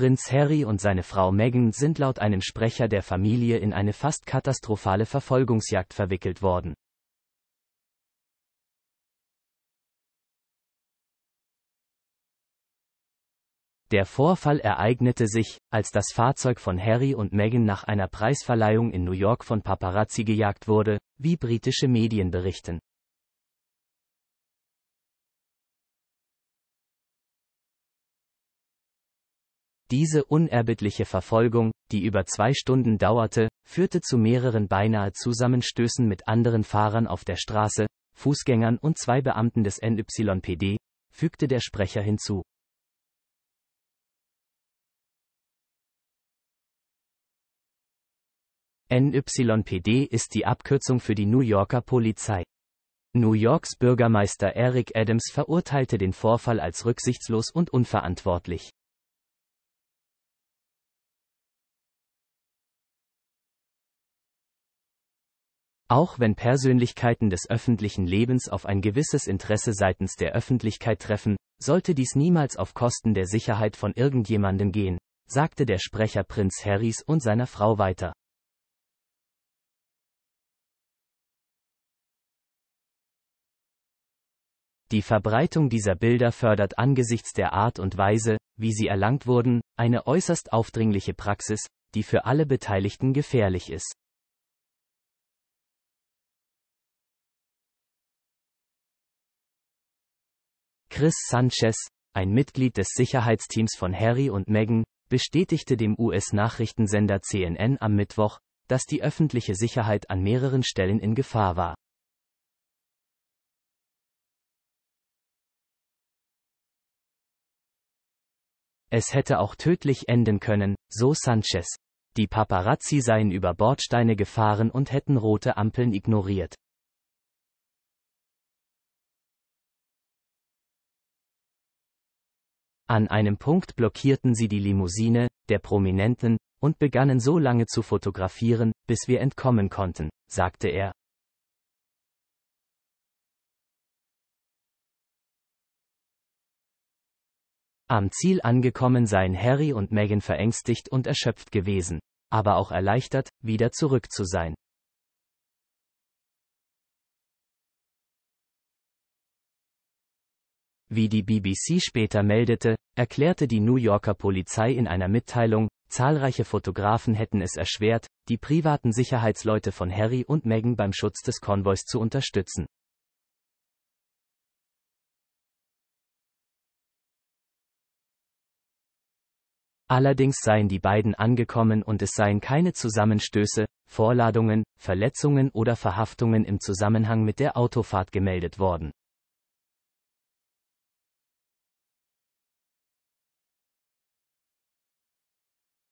Prinz Harry und seine Frau Meghan sind laut einem Sprecher der Familie in eine fast katastrophale Verfolgungsjagd verwickelt worden. Der Vorfall ereignete sich, als das Fahrzeug von Harry und Meghan nach einer Preisverleihung in New York von Paparazzi gejagt wurde, wie britische Medien berichten. Diese unerbittliche Verfolgung, die über zwei Stunden dauerte, führte zu mehreren beinahe Zusammenstößen mit anderen Fahrern auf der Straße, Fußgängern und zwei Beamten des NYPD, fügte der Sprecher hinzu. NYPD ist die Abkürzung für die New Yorker Polizei. New Yorks Bürgermeister Eric Adams verurteilte den Vorfall als rücksichtslos und unverantwortlich. Auch wenn Persönlichkeiten des öffentlichen Lebens auf ein gewisses Interesse seitens der Öffentlichkeit treffen, sollte dies niemals auf Kosten der Sicherheit von irgendjemandem gehen, sagte der Sprecher Prinz Harrys und seiner Frau weiter. Die Verbreitung dieser Bilder fördert angesichts der Art und Weise, wie sie erlangt wurden, eine äußerst aufdringliche Praxis, die für alle Beteiligten gefährlich ist. Chris Sanchez, ein Mitglied des Sicherheitsteams von Harry und Meghan, bestätigte dem US-Nachrichtensender CNN am Mittwoch, dass die öffentliche Sicherheit an mehreren Stellen in Gefahr war. Es hätte auch tödlich enden können, so Sanchez. Die Paparazzi seien über Bordsteine gefahren und hätten rote Ampeln ignoriert. An einem Punkt blockierten sie die Limousine, der Prominenten, und begannen so lange zu fotografieren, bis wir entkommen konnten, sagte er. Am Ziel angekommen seien Harry und Meghan verängstigt und erschöpft gewesen, aber auch erleichtert, wieder zurück zu sein. Wie die BBC später meldete, erklärte die New Yorker Polizei in einer Mitteilung, zahlreiche Fotografen hätten es erschwert, die privaten Sicherheitsleute von Harry und Meghan beim Schutz des Konvois zu unterstützen. Allerdings seien die beiden angekommen und es seien keine Zusammenstöße, Vorladungen, Verletzungen oder Verhaftungen im Zusammenhang mit der Autofahrt gemeldet worden.